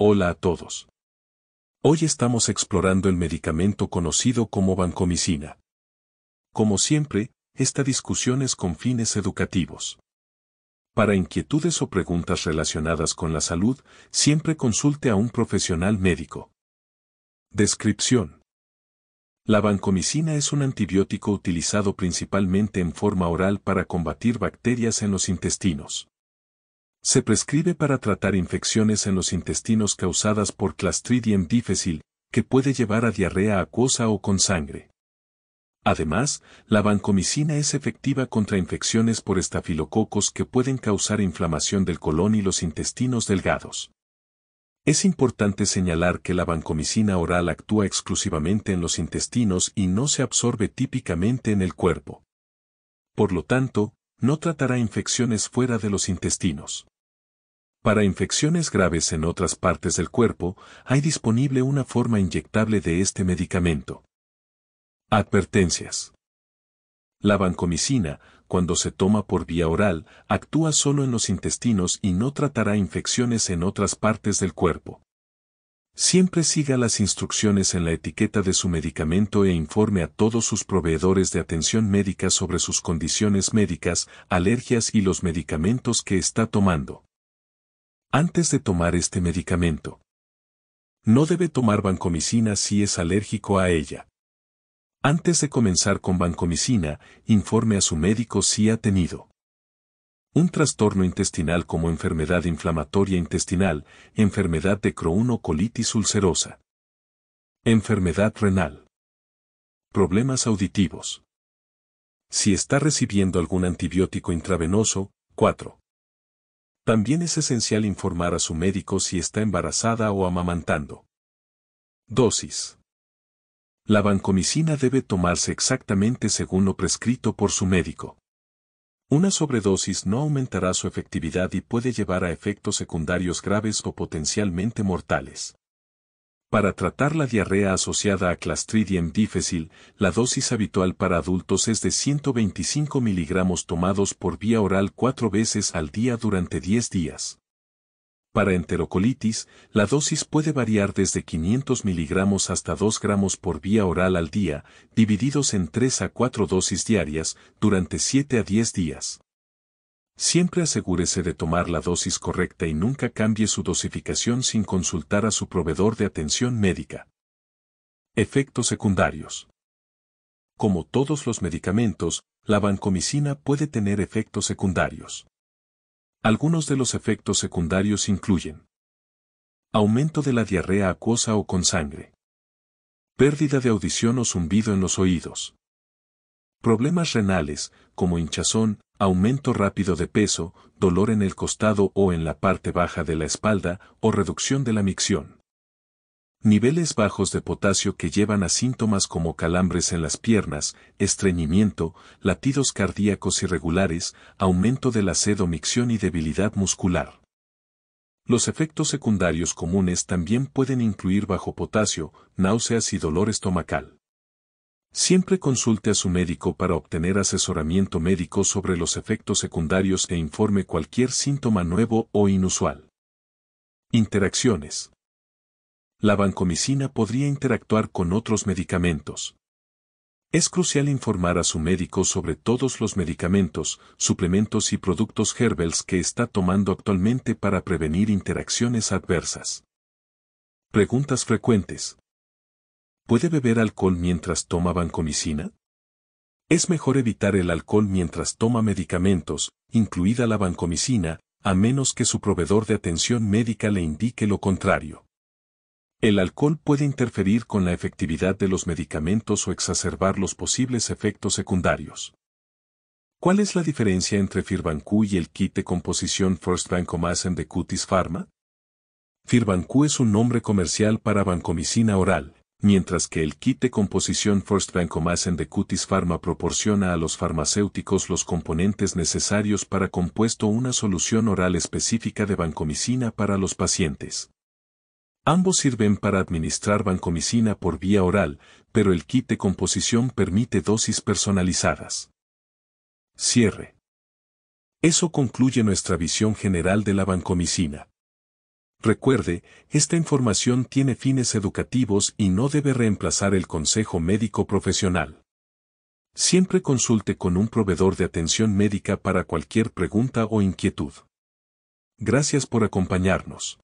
Hola a todos. Hoy estamos explorando el medicamento conocido como vancomicina. Como siempre, esta discusión es con fines educativos. Para inquietudes o preguntas relacionadas con la salud, siempre consulte a un profesional médico. Descripción. La vancomicina es un antibiótico utilizado principalmente en forma oral para combatir bacterias en los intestinos. Se prescribe para tratar infecciones en los intestinos causadas por Clostridium difficile, que puede llevar a diarrea acuosa o con sangre. Además, la vancomicina es efectiva contra infecciones por estafilococos que pueden causar inflamación del colon y los intestinos delgados. Es importante señalar que la vancomicina oral actúa exclusivamente en los intestinos y no se absorbe típicamente en el cuerpo. Por lo tanto, no tratará infecciones fuera de los intestinos. Para infecciones graves en otras partes del cuerpo, hay disponible una forma inyectable de este medicamento. Advertencias. La vancomicina, cuando se toma por vía oral, actúa solo en los intestinos y no tratará infecciones en otras partes del cuerpo. Siempre siga las instrucciones en la etiqueta de su medicamento e informe a todos sus proveedores de atención médica sobre sus condiciones médicas, alergias y los medicamentos que está tomando antes de tomar este medicamento. No debe tomar vancomicina si es alérgico a ella. Antes de comenzar con vancomicina, informe a su médico si ha tenido un trastorno intestinal como enfermedad inflamatoria intestinal, enfermedad de Crohn o colitis ulcerosa, enfermedad renal, problemas auditivos. Si está recibiendo algún antibiótico intravenoso, 4. También es esencial informar a su médico si está embarazada o amamantando. Dosis. La vancomicina debe tomarse exactamente según lo prescrito por su médico. Una sobredosis no aumentará su efectividad y puede llevar a efectos secundarios graves o potencialmente mortales. Para tratar la diarrea asociada a Clostridium difficile, la dosis habitual para adultos es de 125 miligramos tomados por vía oral cuatro veces al día durante 10 días. Para enterocolitis, la dosis puede variar desde 500 miligramos hasta 2 gramos por vía oral al día, divididos en 3 a 4 dosis diarias, durante 7 a 10 días. Siempre asegúrese de tomar la dosis correcta y nunca cambie su dosificación sin consultar a su proveedor de atención médica. Efectos secundarios. Como todos los medicamentos, la vancomicina puede tener efectos secundarios. Algunos de los efectos secundarios incluyen aumento de la diarrea acuosa o con sangre, pérdida de audición o zumbido en los oídos, Problemas renales, como hinchazón, aumento rápido de peso, dolor en el costado o en la parte baja de la espalda o reducción de la micción. Niveles bajos de potasio que llevan a síntomas como calambres en las piernas, estreñimiento, latidos cardíacos irregulares, aumento de la micción y debilidad muscular. Los efectos secundarios comunes también pueden incluir bajo potasio, náuseas y dolor estomacal. Siempre consulte a su médico para obtener asesoramiento médico sobre los efectos secundarios e informe cualquier síntoma nuevo o inusual. Interacciones. La vancomicina podría interactuar con otros medicamentos. Es crucial informar a su médico sobre todos los medicamentos, suplementos y productos Herbels que está tomando actualmente para prevenir interacciones adversas. Preguntas frecuentes. ¿Puede beber alcohol mientras toma bancomicina? Es mejor evitar el alcohol mientras toma medicamentos, incluida la bancomicina, a menos que su proveedor de atención médica le indique lo contrario. El alcohol puede interferir con la efectividad de los medicamentos o exacerbar los posibles efectos secundarios. ¿Cuál es la diferencia entre Firbanku y el kit de composición First Vancomycin de Cutis Pharma? Firbanku es un nombre comercial para bancomicina oral mientras que el kit de composición First Vancomycin de Cutis Pharma proporciona a los farmacéuticos los componentes necesarios para compuesto una solución oral específica de vancomicina para los pacientes. Ambos sirven para administrar vancomicina por vía oral, pero el kit de composición permite dosis personalizadas. Cierre. Eso concluye nuestra visión general de la vancomicina. Recuerde, esta información tiene fines educativos y no debe reemplazar el consejo médico profesional. Siempre consulte con un proveedor de atención médica para cualquier pregunta o inquietud. Gracias por acompañarnos.